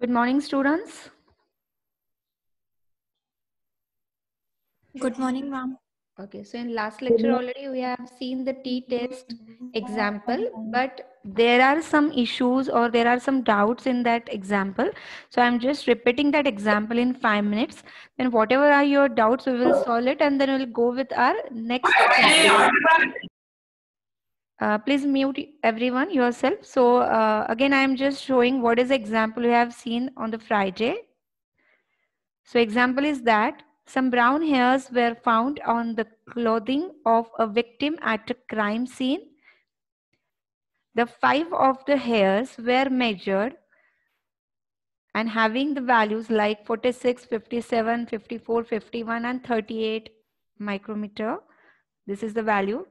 Good morning, students. Good morning, ma'am. Okay, so in last lecture already we have seen the t-test mm-hmm. example, but there are some issues or there are some doubts in that example. So I'm just repeating that example in five minutes. Then whatever are your doubts, we will solve it and then we'll go with our next. Uh, please mute everyone yourself. So uh, again, I am just showing what is the example we have seen on the Friday. So example is that some brown hairs were found on the clothing of a victim at a crime scene. The five of the hairs were measured and having the values like 46, 57, 54, 51 and 38 micrometer. This is the value.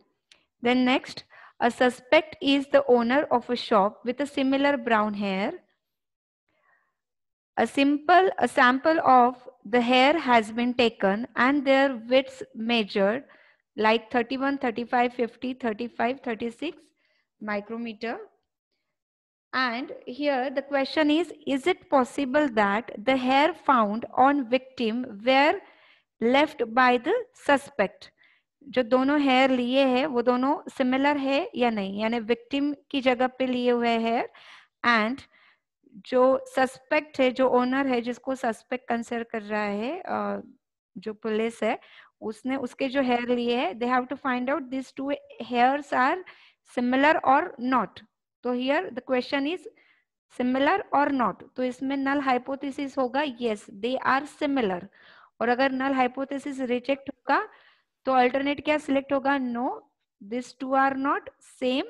Then next, a suspect is the owner of a shop with a similar brown hair. A simple a sample of the hair has been taken and their widths measured like 31, 35, 50, 35, 36 micrometer. And here the question is, is it possible that the hair found on victim were left by the suspect? जो दोनों hair लिए हैं वो दोनों similar है या नहीं यानी विक्टिम की जगह पे लिए हुए हेयर एंड जो सस्पेक्ट है जो ओनर है जिसको सस्पेक्ट कंसिडर कर रहा है जो पुलिस है उसने उसके जो हेयर लिए है they have to find out this two hairs are similar और नॉट तो here the question is similar और नॉट तो इसमें नल हाइपोथेसिस होगा यस दे आर सिमिलर और अगर नल हाइपोथेसिस रिजेक्ट होगा तो अल्टरनेट क्या सिलेक्ट होगा no this two are not same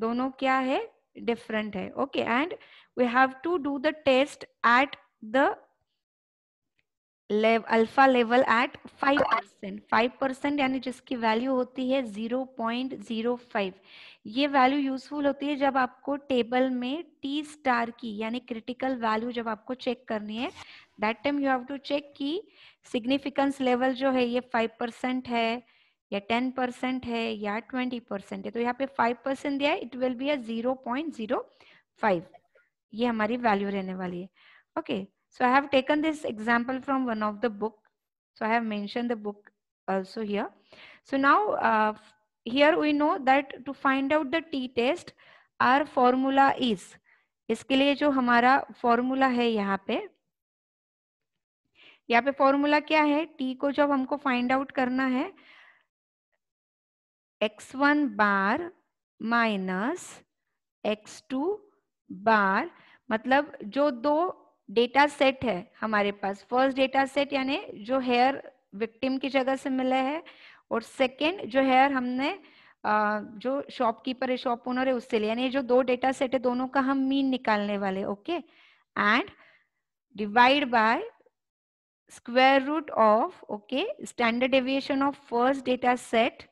दोनों क्या है डिफरेंट है okay and we have to do the test at the alpha level at five percent five percent यानी जिसकी वैल्यू होती है जीरो पॉइंट जीरो फाइव ये वैल्यू यूजफुल होती है जब आपको टेबल में टी स्टार की यानी क्रिटिकल वैल्यू जब आपको चेक करनी है that time you have to check कि सिग्निफिकेंस लेवल जो है ये फाइव परसेंट है या टेन परसेंट है या ट्वेंटी परसेंट है तो यहाँ पे फाइव परसेंट दिया it will be zero point zero five ये हमारी वैल्यू रहने वाली है okay so I have taken this example from one of the book so I have mention the book also here so now here we know that to find out the t test our formula is इसके लिए जो हमारा formula है यहाँ पे यहाँ पे formula क्या है टी को जब हमको फाइंड आउट करना है x one bar minus x two bar मतलब जो दो डेटा सेट है हमारे पास फर्स्ट डेटा सेट यानी जो हेयर विक्टिम की जगह से मिला है और सेकेंड जो हेयर हमने जो शॉपकीपर है शॉप ओनर है उससे लिया जो दो डेटा सेट है दोनों का हम मीन निकालने वाले okay and divide by square root of, okay, standard deviation of first data set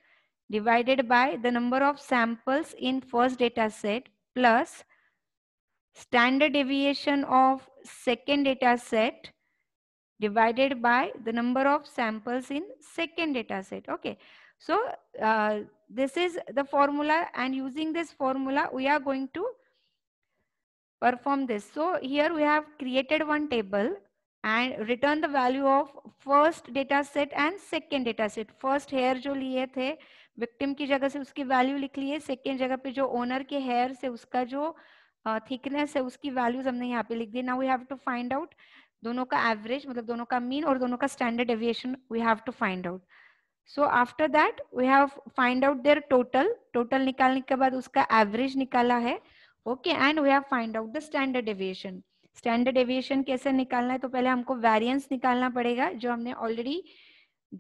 divided by the number of samples in first data set plus standard deviation of second data set divided by the number of samples in second data set. Okay. So uh, this is the formula and using this formula we are going to perform this. So here we have created one table and return the value of first data set and second data set first hair जो लिए थे victim की जगह से उसकी value लिख लिए second जगह पे जो ओनर के हेयर से उसका जो थिकनेस uh, है उसकी वैल्यूज हमने यहाँ पे लिख दी now we have to find out दोनों का एवरेज मतलब दोनों का मीन और दोनों का standard deviation we have to find out so after that we have find out their total total निकालने के बाद उसका एवरेज निकाला है okay and we have find out the standard deviation standard deviation कैसे निकालना है तो पहले हमको वेरियंस निकालना पड़ेगा जो हमने ऑलरेडी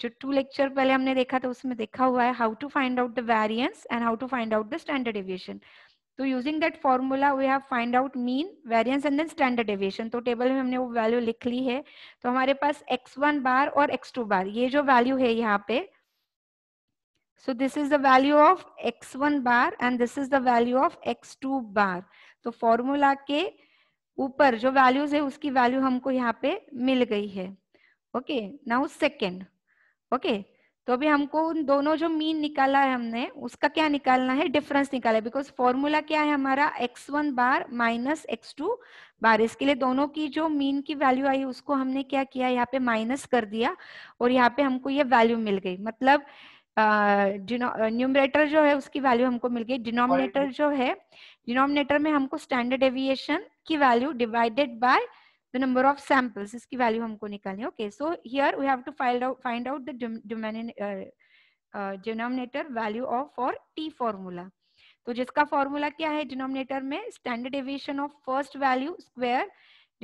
जो टू लेक्चर पहले हमने देखा था उसमें देखा हुआ है how to find out the variance and how to find out the standard deviation तो using that formula we have find out mean variance and then standard deviation तो टेबल में हमने वो वैल्यू लिख ली है तो हमारे पास एक्स वन बार और एक्स टू बार ये जो वैल्यू है यहाँ पे so this is the value of x1 bar and this is the value of x2 bar तो formula के ऊपर जो वैल्यूज है उसकी वैल्यू हमको यहाँ पे मिल गई है ओके नाउ सेकेंड ओके तो अभी हमको उन दोनों जो मीन निकाला है हमने उसका क्या निकालना है डिफरेंस निकाला है बिकॉज फॉर्मूला क्या है हमारा x one bar minus x two bar इसके लिए दोनों की जो मीन की वैल्यू आई उसको हमने क्या किया यहाँ पे माइनस कर दिया और यहाँ पे हमको ये वैल्यू मिल गई मतलब न्यूमरेटर जो है उसकी वैल्यू हमको मिल गई डिनोमिनेटर जो है डिनोमिनेटर में हमको स्टैंडर्ड एविएशन की value divided by the number of samples इसकी वैल्यू हमको निकालनी okay so here we have to find out find out denominator value of for t formula तो जिसका फॉर्मूला क्या है डिनोमिनेटर में standard deviation of first value square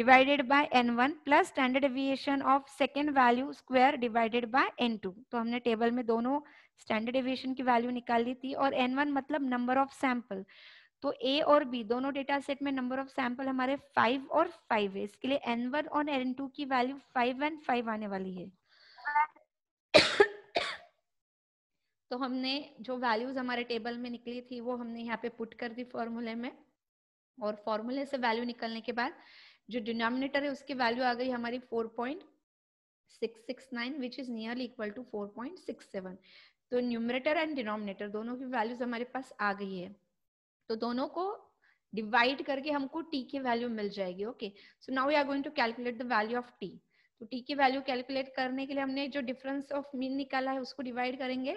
divided by n one plus standard deviation of second value square divided by n two तो हमने table में दोनों standard deviation की वैल्यू निकाल ली थी और एन वन मतलब नंबर ऑफ सैंपल तो ए और बी दोनों डेटा सेट में नंबर ऑफ सैंपल हमारे फाइव और फाइव है इसके लिए एन वन और एन टू की वैल्यू फाइव एंड फाइव आने वाली है तो हमने जो वैल्यूज हमारे टेबल में निकली थी वो हमने यहाँ पे पुट कर दी फॉर्मूले में और फॉर्मूले से वैल्यू निकलने के बाद जो डिनोमिनेटर है उसकी वैल्यू आ गई हमारी four point six six nine which is nearly equal to four point six seven तो न्यूमरेटर एंड डिनोमिनेटर दोनों की वैल्यूज हमारे पास आ गई है तो दोनों को डिवाइड करके हमको टी की वैल्यू मिल जाएगी okay so now we are going to calculate the value of t तो टी की वैल्यू कैलकुलेट करने के लिए हमने जो डिफरेंस ऑफ मीन निकाला है उसको डिवाइड करेंगे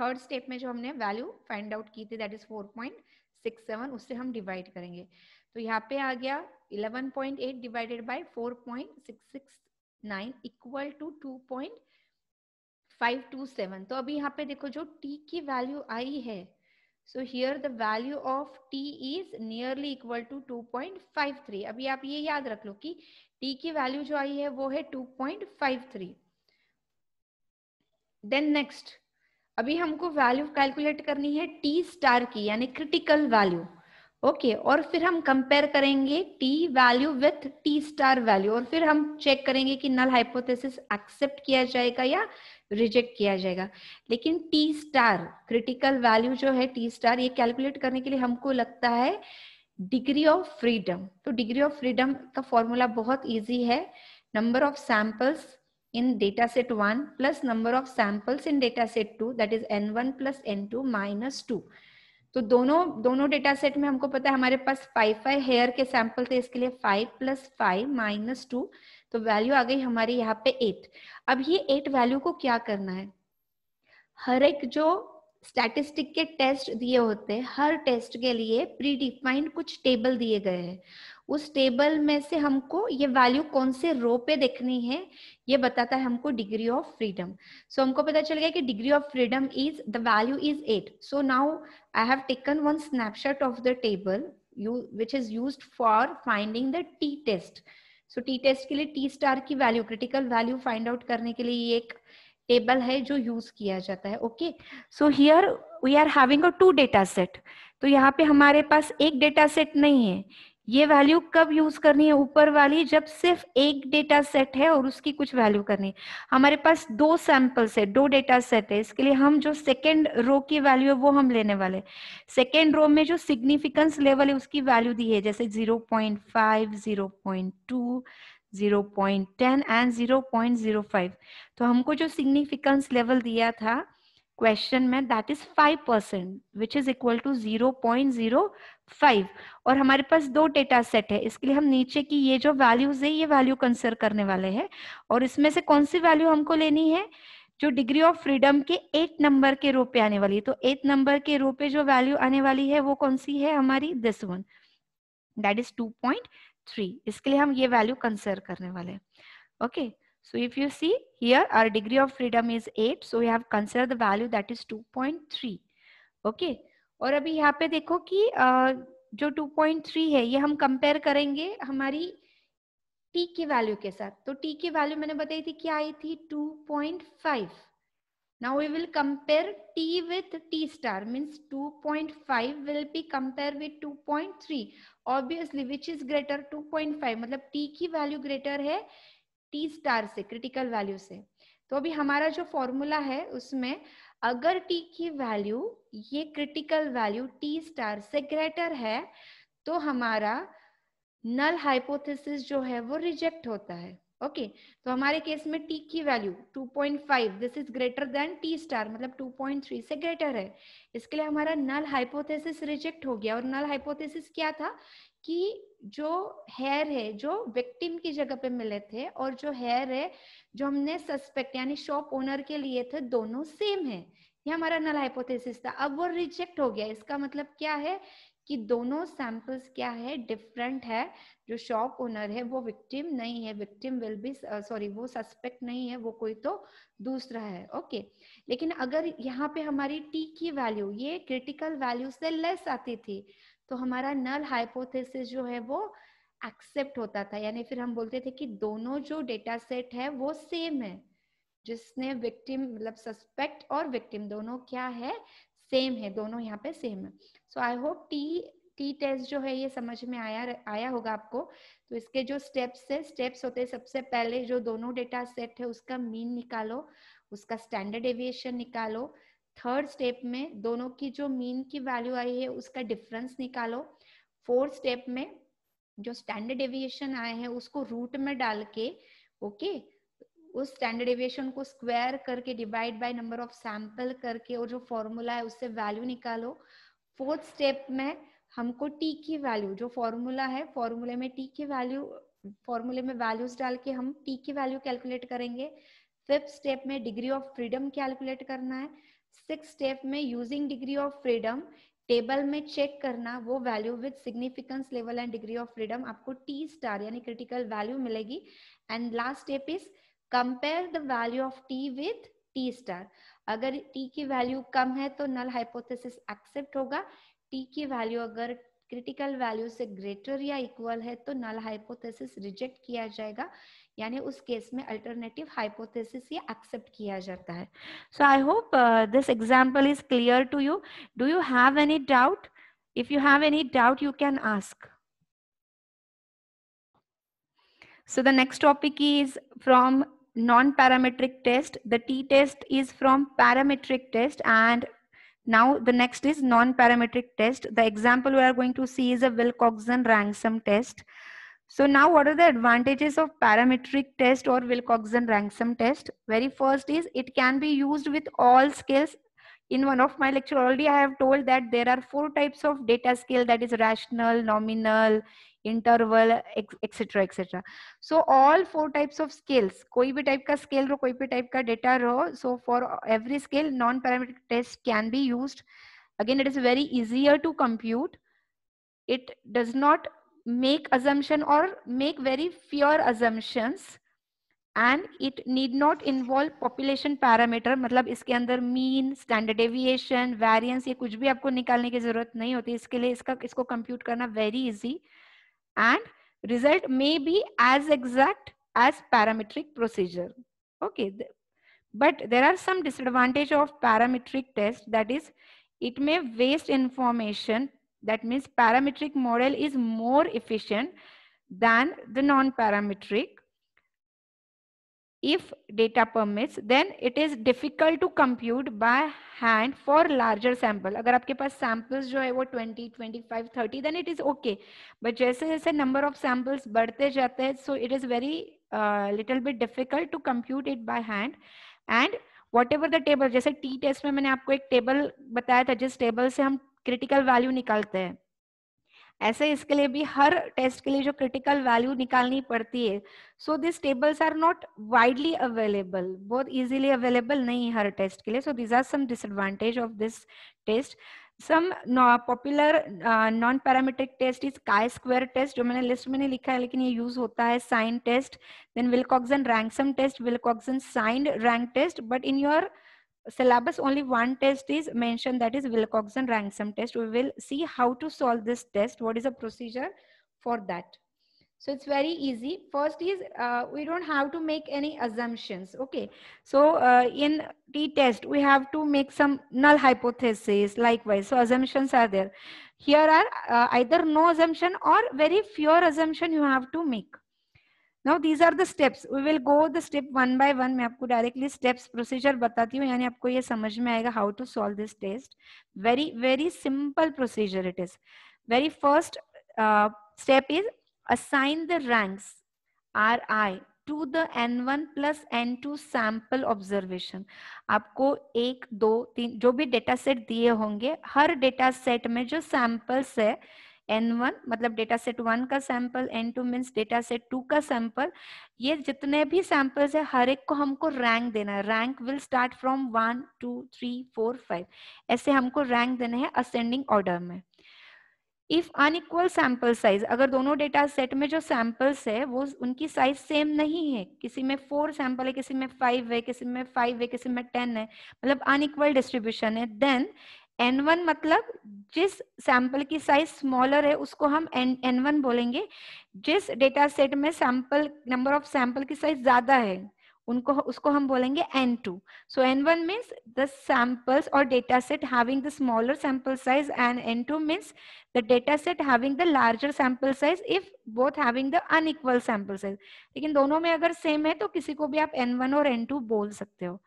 थर्ड स्टेप में जो हमने वैल्यू फाइंड आउट की थी दैट इज 4.67 उससे हम डिवाइड करेंगे तो यहाँ पे आ गया 11.8 डिवाइडेड बाय 4.669 इक्वल टू 2.527 तो अभी यहाँ पे देखो जो t की वैल्यू आई है so here the value of t is nearly equal to 2.53 अभी आप ये याद रख लो कि t की वैल्यू जो आई है वो है 2.53 देन नेक्स्ट अभी हमको वैल्यू कैलकुलेट करनी है t स्टार की यानी क्रिटिकल वैल्यू ओके okay, और फिर हम कंपेयर करेंगे t value with T star value और फिर हम चेक करेंगे कि नल हाइपोथेसिस एक्सेप्ट किया जाएगा या रिजेक्ट किया जाएगा लेकिन टी स्टार क्रिटिकल वैल्यू जो है टी स्टार ये कैलकुलेट करने के लिए हमको लगता है डिग्री ऑफ फ्रीडम तो डिग्री ऑफ फ्रीडम का फॉर्मूला बहुत ईजी है number of samples in data set one plus number of samples in data set two that is N one plus N two minus two तो दोनों दोनों data set में हमको पता है हमारे पास फाइव फाइव हेयर के सैंपल थे इसके लिए five plus five minus two तो वैल्यू आ गई हमारी यहाँ पे एट अब ये एट वैल्यू को क्या करना है हर एक जो स्टैटिस्टिक के टेस्ट दिए होते हैं हर टेस्ट के लिए प्रीडिफाइंड कुछ टेबल दिए गए हैं उस टेबल में से हमको ये वैल्यू कौन से रो पे देखनी है ये बताता है हमको डिग्री ऑफ फ्रीडम सो हमको पता चल गया कि degree of freedom is the value is eight so now I have taken one snapshot of the table you which is use for finding the t test so t test के लिए t star की वैल्यू critical value find out करने के लिए ये एक table है जो यूज किया जाता है okay so here we are having a two data set तो यहाँ पे हमारे पास एक डेटा सेट नहीं है ये वैल्यू कब यूज करनी है ऊपर वाली जब सिर्फ एक डेटा सेट है और उसकी कुछ वैल्यू करनी है हमारे पास दो सैंपल्स है दो डेटा सेट है इसके लिए हम जो सेकेंड रो की वैल्यू है वो हम लेने वाले सेकेंड रो में जो सिग्निफिकेंस लेवल है उसकी वैल्यू दी है जैसे zero point five zero point two 0.10 and 0.05 तो हमको जो सिग्निफिकेंस लेवल दिया था क्वेश्चन में that is five percent which is equal to zero point zero five और हमारे पास दो डेटा सेट है इसके लिए हम नीचे की ये जो वैल्यूज है ये वैल्यू कंसिडर करने वाले हैं और इसमें से कौन सी वैल्यू हमको लेनी है जो डिग्री ऑफ फ्रीडम के एट नंबर के रूप पे आने वाली है तो एट नंबर के रूप पे जो वैल्यू आने वाली है वो कौन सी है हमारी this one that is two point three इसके लिए हम ये वैल्यू कंसिडर करने वाले हैं okay okay? So if you see here, our degree of freedom is 8. So we have considered the value that is 2.3. Okay. और अभी यहाँ पे देखो कि जो 2.3 है ये हम कंपेयर करेंगे हमारी t के वैल्यू के साथ तो t की वैल्यू मैंने बताई थी क्या आई थी 2.5 now we will compare t with t star means 2.5 will be compare with 2.3 obviously which is greater 2.5 मतलब t की वैल्यू ग्रेटर है टी स्टार से क्रिटिकल वैल्यू से तो अभी हमारा जो फॉर्मूला है उसमें अगर टी की वैल्यू ये क्रिटिकल वैल्यू टी स्टार से ग्रेटर है तो हमारा नल हाइपोथेसिस जो है वो रिजेक्ट होता है ओके तो हमारे केस में टी की value 2.5 this is greater than T star मतलब 2.3 से ग्रेटर है इसके लिए हमारा नल हाइपोथेसिस रिजेक्ट हो गया और नल हाइपोथेसिस क्या था कि जो हेयर है जो विक्टिम की जगह पे मिले थे और जो हेयर है जो हमने सस्पेक्ट यानी शॉप ओनर के लिए थे दोनों सेम है ये हमारा नल हाइपोथेसिस था अब वो रिजेक्ट हो गया इसका मतलब क्या है कि दोनों सैंपल्स क्या है डिफरेंट है जो शॉप ओनर है वो विक्टिम नहीं है विक्टिम विल बी सॉरी वो सस्पेक्ट नहीं है वो कोई तो दूसरा है ओके okay. लेकिन अगर यहाँ पे हमारी टी की वैल्यू ये क्रिटिकल वैल्यू से लेस आती थी तो हमारा नल हाइपोथेसिस जो है वो एक्सेप्ट होता था यानी फिर हम बोलते थे कि दोनों जो डेटा सेट है वो सेम है जिसने विक्टिम मतलब सस्पेक्ट और विक्टिम दोनों क्या है सेम है दोनों यहाँ पे सेम है so I hope T T test जो है ये समझ में आया आया होगा आपको तो इसके जो स्टेप्स है स्टेप्स होते हैं सबसे पहले जो दोनों डेटा सेट है उसका मीन निकालो उसका स्टैंडर्ड एविएशन निकालो थर्ड स्टेप में दोनों की जो मीन की वैल्यू आई है उसका डिफरेंस निकालो फोर्थ स्टेप में जो स्टैंडर्ड एविएशन आए हैं उसको रूट में डाल के ओके okay, उस स्टैंडर्ड एविएशन को स्क्वायर करके divide by number of sample करके और जो फॉर्मूला है उससे वैल्यू निकालो फोर्थ स्टेप में हमको टी की वैल्यू जो फॉर्मूला है फॉर्मूले में टी की वैल्यू फॉर्मूले में वैल्यूज डाल के हम टी की वैल्यू कैलकुलेट करेंगे फिफ्थ स्टेप में डिग्री ऑफ फ्रीडम कैलकुलेट करना है सिक्स स्टेप में using degree of freedom table में चेक करना वो value with significance level and degree of freedom आपको टी स्टार यानी क्रिटिकल वैल्यू मिलेगी and last step is compare the value of T with T star अगर T की value कम है तो नल हाइपोथेसिस एक्सेप्ट होगा टी की वैल्यू अगर क्रिटिकल वैल्यू से ग्रेटर या इक्वल है तो नल हाइपोथेसिस रिजेक्ट किया जाएगा यानी उस केस में अल्टरनेटिव हाइपोथेसिस ये एक्सेप्ट किया जाता है so I hope this example is clear to you do you have any doubt if you have any doubt you can ask so the next topic is from non-parametric test. The t-test is from parametric test and now the next is non-parametric test. The example we are going to see is a Wilcoxon-Ransom test. So now what are the advantages of parametric test or Wilcoxon-Ransom test? Very first is it can be used with all scales in one of my lecture already i have told that there are four types of data scale that is rational nominal interval etc etc so all four types of scales कोई भी type का scale रहो कोई भी type का data रहो so for every scale non parametric test can be used again it is very easier to compute it does not make assumption or make very fewer assumptions and it need not involve population parameter मतलब इसके अंदर mean standard aviation variance ये कुछ भी आपको निकालने की जरूरत नहीं होती इसके लिए इसका इसको कंप्यूट करना very easy and result may be as exact as parametric procedure okay but there are some disadvantage of parametric test that is it may waste information that means parametric model is more efficient than the non parametric if data permits then it is difficult to compute by hand for larger sample agar aapke paas samples jo hai wo 20, 25, 30 then it is okay but jaise jaise number of samples badhte जाते हैं so it is very uh, little bit difficult to compute it by hand and whatever the table jaise t test mein maine aapko ek table bataya tha jis table se hum critical value nikalte हैं ऐसे इसके लिए भी हर test के लिए जो critical value निकालनी पड़ती है so this tables are not widely available बहुत इजीली अवेलेबल नहीं हर टेस्ट के लिए so this are some disadvantage of this test some popular non parametric test is chi square test जो मैंने लिस्ट में नहीं लिखा है लेकिन ये यूज होता है sign test then Wilcoxon rank sum test Wilcoxon signed rank test but in your syllabus only one test is mentioned that is Wilcoxon rank sum test. We will see how to solve this test. What is the procedure for that? So it's very easy. First is uh, we don't have to make any assumptions. Okay. So uh, in t-test, we have to make some null hypothesis likewise. So assumptions are there. Here are uh, either no assumption or very few assumption you have to make. Now these are the steps we will go the step one by one मैं आपको directly steps procedure बताती हूँ यानी आपको ये समझ में आएगा how to solve this test very very simple procedure it is very first step is assign the ranks R I to the N one plus N two sample observation आपको एक दो तीन जो भी डेटा सेट दिए होंगे हर data set में जो सैम्पल्स है एन वन मतलब डेटा सेट वन का sample N two means data set two का सैंपल ये जितने भी सैंपल्स है हर एक को हमको रैंक देना है rank will start from one two three four five ऐसे हमको रैंक देना है असेंडिंग ऑर्डर में इफ अनइक्वल सैंपल साइज अगर दोनों डेटा सेट में जो सैंपल्स है वो उनकी साइज सेम नहीं है किसी में फोर सैंपल है किसी में फाइव है किसी में फाइव है किसी में टेन है मतलब अनइक्वल डिस्ट्रीब्यूशन है देन एन वन मतलब जिस सैंपल की साइज स्मॉलर है उसको हम एन एन वन बोलेंगे जिस डेटा सेट में सैंपल नंबर ऑफ सैंपल की साइज ज्यादा है उनको उसको हम बोलेंगे N two so N one means the samples और data set having the smaller sample size and N two means the data set having the larger sample size if both having the unequal sample size लेकिन दोनों में अगर same है तो किसी को भी आप एन वन और एन टू बोल सकते हो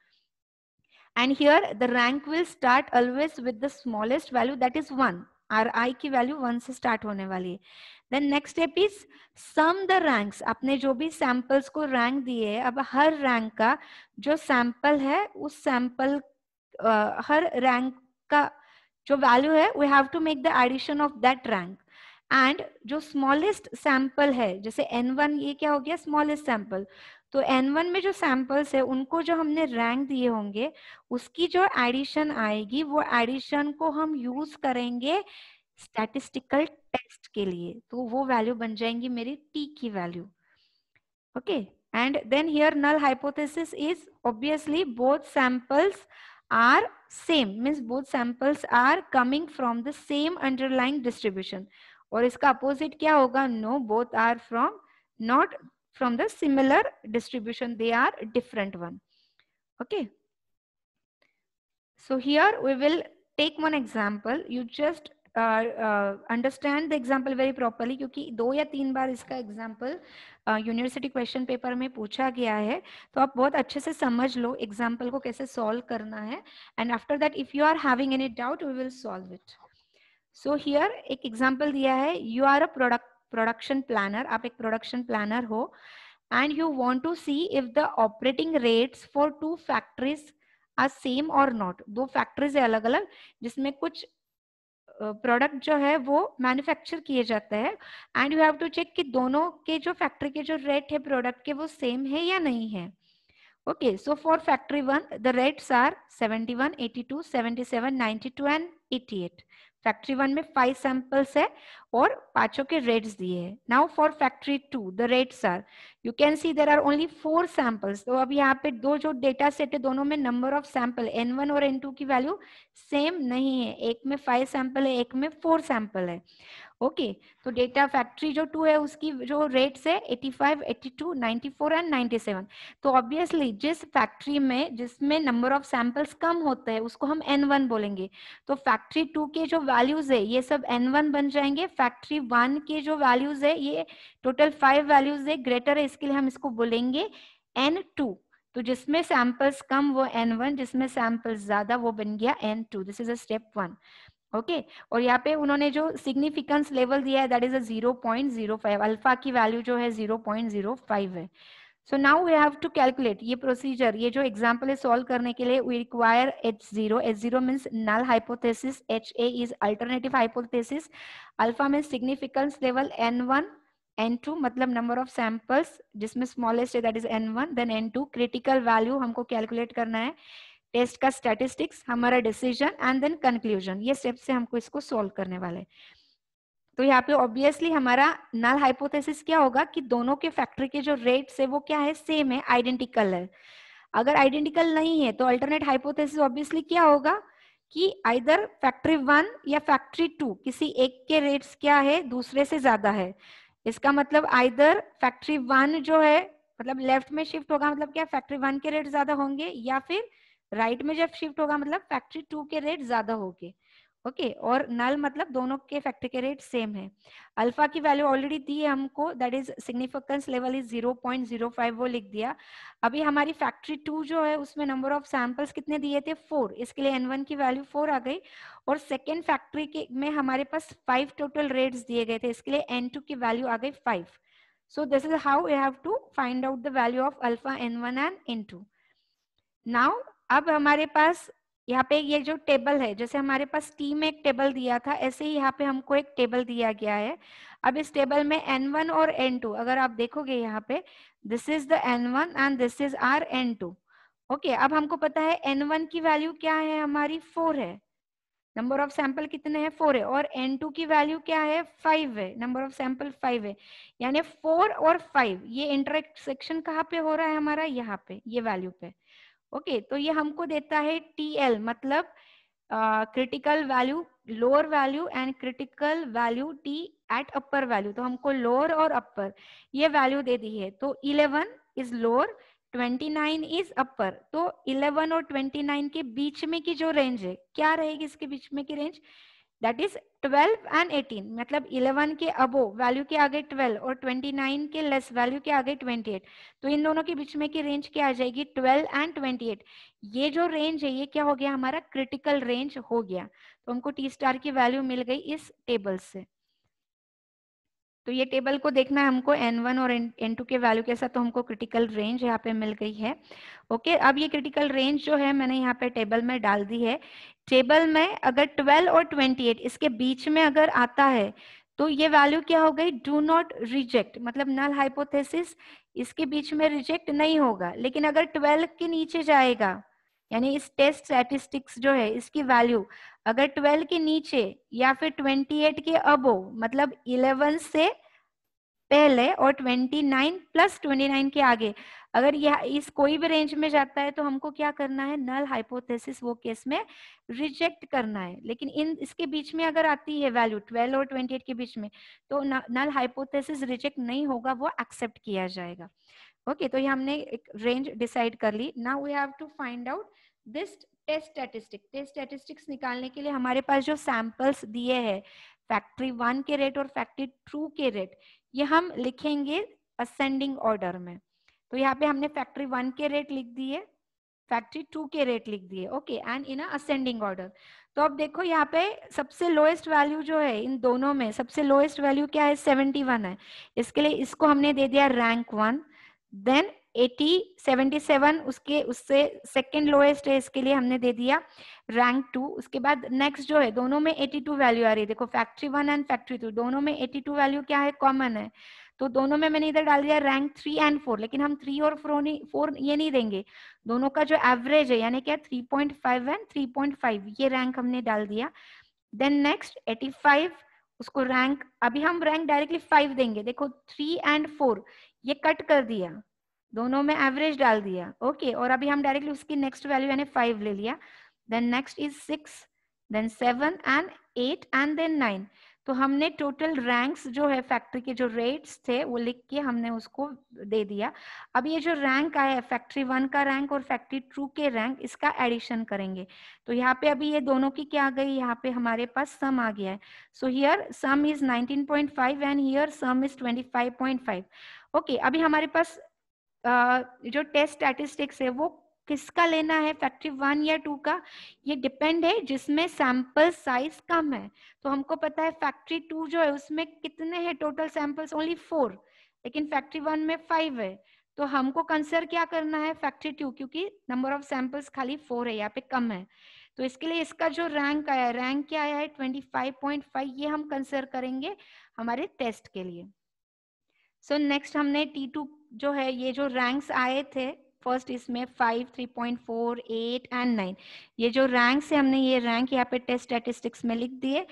And here the rank will start always with the smallest value that is 1. R I की वैल्यू वन से स्टार्ट होने वाली है then next step is sum the ranks आपने जो भी सैंपल्स को रैंक दिए है अब हर रैंक का जो सैंपल है उस सैंपल uh, हर रैंक का जो वैल्यू है we have to make the addition of that rank and जो स्मॉलेस्ट सैंपल है जैसे N1 ये क्या हो गया स्मॉलेस्ट सैंपल तो एन वन में जो सैंपल्स है उनको जो हमने रैंक दिए होंगे उसकी जो एडिशन आएगी वो एडिशन को हम यूज करेंगे स्टैटिस्टिकल टेस्ट के लिए तो वो वैल्यू बन जाएंगी मेरी टी की value okay and then here null hypothesis is obviously both samples are same means both samples are coming from the same underlying distribution और इसका अपोजिट क्या होगा no both are from not from the similar distribution. They are different one. Okay. So here we will take one example. You just understand the example very properly क्योंकि दो या तीन बार इसका example university question paper में पूछा गया है तो आप बहुत अच्छे से समझ लो एग्जाम्पल को कैसे सॉल्व करना है and after that if you are having any doubt we will solve it so here एक एग्जाम्पल दिया है you are a product production planner आप एक प्रोडक्शन प्लानर हो and you want to see if the operating rates for two factories are same और not दो factories है अलग अलग जिसमें कुछ प्रोडक्ट जो है वो मैन्युफैक्चर किए जाते हैं and you have to check कि दोनों के जो फैक्ट्री के जो रेट है प्रोडक्ट के वो सेम है या नहीं है okay so for factory one the rates are 71, 82, 77, 92 and 88 factory one में फाइव सैंपल्स है और पांचों के रेट्स दिए हैं now for factory two the rates are you can see there are only four samples तो अब यहाँ पे दो जो डेटा सेट है दोनों में number of sample N one और एन टू की वैल्यू सेम नहीं है एक में फाइव सैंपल है एक में फोर सैंपल है ओके तो डेटा फैक्ट्री जो टू है उसकी जो रेट्स है 85, 82, 94 एंड 97 तो ऑब्वियसली जिस फैक्ट्री में जिसमें नंबर ऑफ सैंपल्स कम होते हैं उसको हम एन वन बोलेंगे तो फैक्ट्री टू के जो वैल्यूज है ये सब एन वन बन जाएंगे फैक्ट्री वन के जो वैल्यूज है ये टोटल फाइव वैल्यूज है ग्रेटर है इसके लिए हम इसको बोलेंगे एन तो जिसमें सैंपल्स कम वो वन जिसमें सैंपल्स ज्यादा वो बन गया two this is a step one okay okay? और यहाँ पे उन्होंने जो सिग्निफिकेंस लेवल दिया है that is zero five alpha की वैल्यू जो है जीरो जीरो पॉइंट फाइव है so now we have to calculate ये प्रोसीजर ये जो एग्जाम्पल है सॉल्व करने के लिए we require H zero H zero means null hypothesis H A is alternative hypothesis alpha means significance level N one N two मतलब number of samples जिसमें smallest है that is N one then N to critical value हमको calculate करना है test का statistics हमारा decision and then conclusion ये step से हमको इसको सोल्व करने वाले तो यहाँ पे ऑब्वियसली हमारा नल हाइपोथेसिस क्या होगा कि दोनों के फैक्ट्री के जो रेट्स है वो क्या है सेम है आइडेंटिकल है अगर आइडेंटिकल नहीं है तो अल्टरनेट हाइपोथेसिस ऑब्वियसली क्या होगा कि आइदर फैक्ट्री वन या फैक्ट्री टू किसी एक के रेट्स क्या है दूसरे से ज्यादा है इसका मतलब आइदर फैक्ट्री वन जो है मतलब लेफ्ट में शिफ्ट होगा मतलब क्या फैक्ट्री वन के रेट ज्यादा होंगे या फिर राइट right में जब शिफ्ट होगा मतलब फैक्ट्री टू के रेट ज्यादा होंगे ओके okay, और नल मतलब दोनों के फैक्ट्री के रेट सेम है अल्फा की वैल्यू ऑलरेडी दी है हमको that is significance level is 0.05 वो लिख दिया अभी हमारी फैक्ट्री टू जो है उसमें नंबर ऑफ सैंपल्स कितने दिए थे फोर इसके लिए एन की वैल्यू फोर आ गई और सेकेंड फैक्ट्री के में हमारे पास फाइव टोटल रेट दिए गए थे इसके लिए एन की वैल्यू आ गई five so this is how you have to find out the value of alpha N and N two now अब हमारे पास यहाँ पे ये जो टेबल है जैसे हमारे पास टी में एक टेबल दिया था ऐसे ही यहाँ पे हमको एक टेबल दिया गया है अब इस टेबल में एन वन और एन टू अगर आप देखोगे यहाँ पे this is the N one and this is R N two okay अब हमको पता है एन वन की वैल्यू क्या है हमारी फोर है नंबर ऑफ सैंपल कितने हैं फोर है और एन टू की वैल्यू क्या है फाइव है नंबर ऑफ सैंपल फाइव है यानी फोर और फाइव ये इंटरसेक्शन कहाँ पे हो रहा है हमारा यहाँ पे ये वैल्यू पे ओके तो ये हमको देता है टी एल मतलब critical value lower value and critical value T at upper value तो हमको लोअर और अपर ये वैल्यू दे दी है तो 11 इज लोअर 29 इज अपर तो 11 और 29 के बीच में की जो रेंज है क्या रहेगी इसके बीच में की रेंज दैट इज 12 एंड 18 मतलब 11 के अबो वैल्यू के आगे 12 और 29 के लेस वैल्यू के आगे 28 तो इन दोनों के बीच में की रेंज क्या आ जाएगी 12 एंड 28 ये जो रेंज है ये क्या हो गया हमारा क्रिटिकल रेंज हो गया तो हमको टी स्टार की वैल्यू मिल गई इस टेबल से तो ये टेबल को देखना है हमको एन वन और एन टू के वैल्यू के साथ तो हमको क्रिटिकल रेंज यहाँ पे मिल गई है ओके अब ये क्रिटिकल रेंज जो है मैंने यहाँ पे टेबल में डाल दी है टेबल में अगर 12 और 28 इसके बीच में अगर आता है तो ये वैल्यू क्या हो गई डू नॉट रिजेक्ट मतलब नल हाइपोथेसिस इसके बीच में रिजेक्ट नहीं होगा लेकिन अगर 12 के नीचे जाएगा यानी इस टेस्ट स्टैटिस्टिक्स जो है इसकी वैल्यू अगर 12 के नीचे या फिर 28 के अबो मतलब 11 से पहले और 29 प्लस 29 के आगे अगर यह इस कोई भी रेंज में जाता है तो हमको क्या करना है नल हाइपोथेसिस वो केस में रिजेक्ट करना है लेकिन इन इसके बीच में अगर आती है वैल्यू 12 और 28 के बीच में तो नल हाइपोथेसिस रिजेक्ट नहीं होगा वो एक्सेप्ट किया जाएगा ओके okay, तो ये हमने एक रेंज डिसाइड कर ली ना we have to find out this test statistic test statistics निकालने के लिए हमारे पास जो सैंपल्स दिए हैं फैक्ट्री वन के रेट और फैक्ट्री टू के रेट ये हम लिखेंगे असेंडिंग ऑर्डर में तो यहाँ पे हमने फैक्ट्री वन के रेट लिख दिए फैक्ट्री टू के रेट लिख दिए okay and in ascending order तो अब देखो यहाँ पे सबसे लोएस्ट वैल्यू जो है इन दोनों में सबसे लोएस्ट वैल्यू क्या है सेवेंटी वन है इसके लिए इसको हमने दे दिया rank one then eighty seventy seven उसके उससे सेकेंड लोएस्ट है इसके लिए हमने दे दिया रैंक टू उसके बाद नेक्स्ट जो है दोनों में एटी टू वैल्यू आ रही है देखो factory one and factory two दोनों में एटी टू वैल्यू क्या है कॉमन है तो दोनों में मैंने इधर डाल दिया रैंक थ्री एंड फोर लेकिन हम थ्री और फोर नहीं फोर ये नहीं देंगे दोनों का जो एवरेज है यानी क्या three point five and three point five ये रैंक हमने डाल दिया देन नेक्स्ट एटी फाइव उसको रैंक अभी हम रैंक डायरेक्टली फाइव देंगे देखो थ्री एंड फोर ये कट कर दिया दोनों में एवरेज डाल दिया ओके okay, और अभी हम डायरेक्टली उसकी नेक्स्ट वैल्यू यानी फाइव ले लिया then next is six then seven and eight and then nine तो हमने टोटल रैंक्स जो है फैक्ट्री के जो रेट्स थे वो लिख के हमने उसको दे दिया अब ये जो रैंक आया है फैक्ट्री वन का रैंक और फैक्ट्री टू के रैंक इसका एडिशन करेंगे तो यहाँ पे अभी ये दोनों की क्या आ गई यहाँ पे हमारे पास सम आ गया है so here sum is 19.5 and here sum is 25.5 okay okay, अभी हमारे पास जो टेस्ट स्टैटिस्टिक्स है वो किसका लेना है फैक्ट्री वन या टू का ये डिपेंड है जिसमें सैंपल साइज कम है तो हमको पता है फैक्ट्री टू जो है उसमें कितने हैं टोटल सैंपल्स ओनली फोर लेकिन फैक्ट्री वन में फाइव है तो हमको कंसिडर क्या करना है फैक्ट्री टू क्योंकि नंबर ऑफ सैंपल्स खाली फोर है यहाँ पे कम है तो इसके लिए इसका जो रैंक आया है रैंक क्या आया है ट्वेंटी फाइव पॉइंट फाइव ये हम कंसिडर करेंगे हमारे टेस्ट के लिए सो so नेक्स्ट हमने टी टू जो है ये जो रैंक्स आए थे फर्स्ट इसमें five three point four eight and nine ये जो रैंक से हमने ये रैंक यहाँ पे टेस्ट स्टेटिस्टिक्स में लिख दिए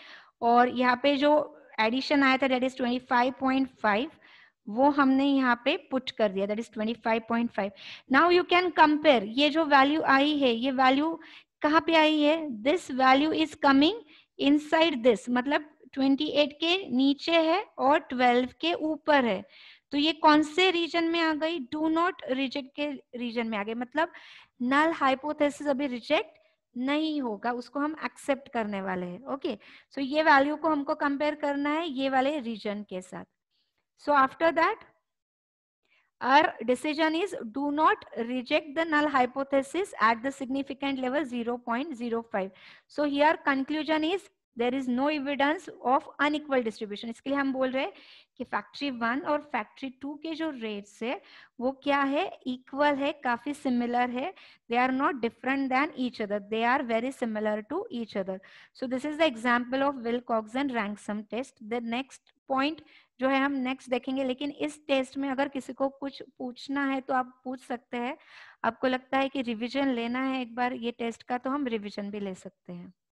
और यहाँ पे जो एडिशन आया था that is twenty five point five वो हमने यहाँ पे पुट कर दिया that is twenty five point five now you can compare ये जो वैल्यू आई है ये वैल्यू कहाँ पे आई है this value is coming side this मतलब एट के नीचे है और ट्वेल्व के ऊपर है तो ये कौन से रीजन में आ गई डू नॉट रिजेक्ट के रीजन में आ गई मतलब नल हाइपोथेसिस अभी रिजेक्ट नहीं होगा उसको हम एक्सेप्ट करने वाले हैं ओके सो ये वैल्यू को हमको कंपेयर करना है ये वाले रीजन के साथ so after that do not reject the null hypothesis at the significant level zero point zero 0.05 so here conclusion is there is no evidence of unequal distribution इसके लिए हम बोल रहे हैं कि फैक्ट्री वन और फैक्ट्री टू के जो रेट्स है वो क्या है इक्वल है काफी सिमिलर है they are not different than each other they are very similar to each other so this is the example of Wilcox and rank sum test the next point जो है हम नेक्स्ट देखेंगे लेकिन इस टेस्ट में अगर किसी को कुछ पूछना है तो आप पूछ सकते हैं आपको लगता है कि रिविजन लेना है एक बार ये टेस्ट का तो हम रिविजन भी ले सकते हैं